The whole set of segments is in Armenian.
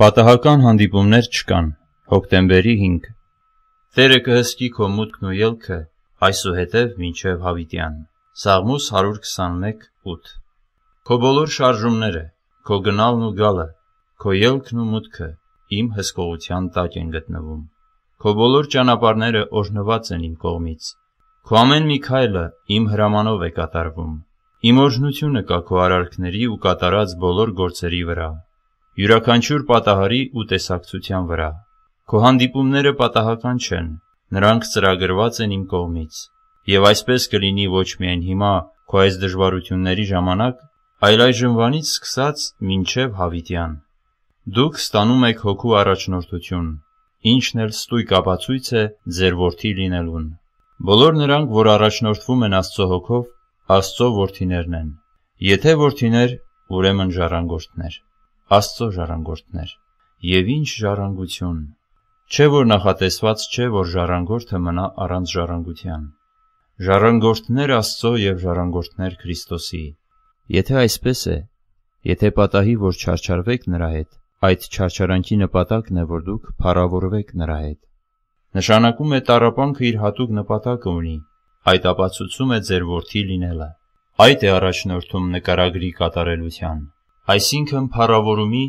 Պատահական հանդիպումներ չկան։ Հոկտեմբերի 5։ Տերը կհսկի քո մուտքն ու ելքը այսուհետև մինչև հավիտյան։ Սաղմուս 121:8։ Քո բոլոր շարժումները, քո գնալն ու գալը, քո ելքն ու մուտքը իմ հսկողության տակ են գտնվում։ Քո բոլոր ճանապարհները օրհնված են իմ կողմից։ Քո ամեն մի քայլը իմ հրամանով է կատարվում։ Իմ օրհնությունը կա քո արարքների ու կատարած բոլոր գործերի վրա յուրաքանչյուր պատահարի ու տեսակցության վրա։ Քո հանդիպումները պատահական չեն, նրանք ծրագրված են իմ կողմից։ Եվ այսպես կլինի ոչ միայն հիմա քո այս դժվարությունների ժամանակ, այլ այժմ վանից սկսած մինչև հավիտյան։ Դուք ստանում եք հոգու առաջնորդություն, ինչն էլ ստույգ ապացույց է ձեր որդի լինելուն։ Բոլոր նրանք, որ առաջնորդվում են Աստծո հոգով, Աստծո որդիներն են։ Եթե որդիներ, ուրեմն ժառանգորդներ։ Աստծո ժառանգորդներ։ Եվ ինչ ժառանգություն։ Չէ որ նախատեսված չէ, որ ժառանգորդը մնա առանց ժառանգության։ Ժառանգորդներ Աստծո եւ ժառանգորդներ Քրիստոսի։ Եթե այսպես է, եթե պատահի, որ չարչարվեք նրա հետ, այդ չարչարանքի նպատակն է, որ դուք փառավորվեք նրա հետ։ Նշանակում է տարապանքը իր հատուկ նպատակը ունի։ Այդ ապացուցում է ձեր որդի լինելը։ Այդ է առաջնորդում նկարագրի կատարելության այսինքն փառավորումի,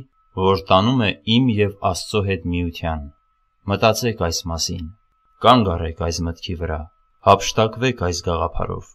որ տանում է իմ եւ Աստծո հետ միության։ Մտածեք այս մասին։ Կանգ առեք այս մտքի վրա։ Հափշտակվեք այս գաղափարով։